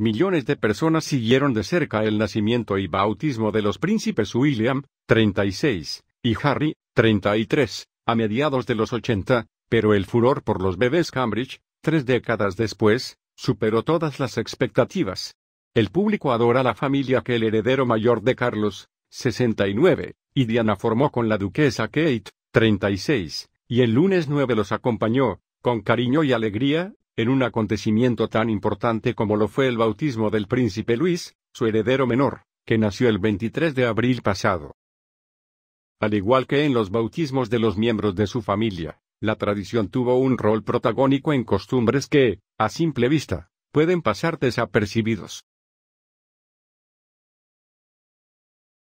millones de personas siguieron de cerca el nacimiento y bautismo de los príncipes William, 36, y Harry, 33, a mediados de los 80, pero el furor por los bebés Cambridge, tres décadas después, superó todas las expectativas. El público adora la familia que el heredero mayor de Carlos, 69, y Diana formó con la duquesa Kate, 36, y el lunes 9 los acompañó, con cariño y alegría, en un acontecimiento tan importante como lo fue el bautismo del príncipe Luis, su heredero menor, que nació el 23 de abril pasado. Al igual que en los bautismos de los miembros de su familia, la tradición tuvo un rol protagónico en costumbres que, a simple vista, pueden pasar desapercibidos.